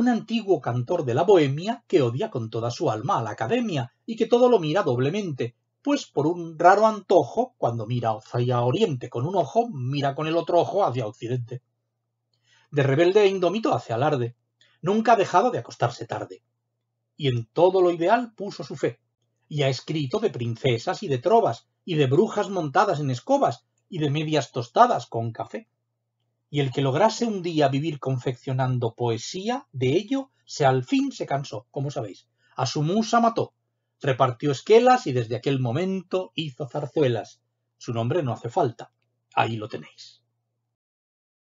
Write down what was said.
un antiguo cantor de la Bohemia que odia con toda su alma a la academia y que todo lo mira doblemente, pues por un raro antojo, cuando mira hacia Oriente con un ojo, mira con el otro ojo hacia Occidente. De rebelde e indómito hace alarde. Nunca ha dejado de acostarse tarde. Y en todo lo ideal puso su fe. Y ha escrito de princesas y de trovas, y de brujas montadas en escobas, y de medias tostadas con café y el que lograse un día vivir confeccionando poesía, de ello, se al fin se cansó, como sabéis. A su musa mató, repartió esquelas y desde aquel momento hizo zarzuelas. Su nombre no hace falta. Ahí lo tenéis.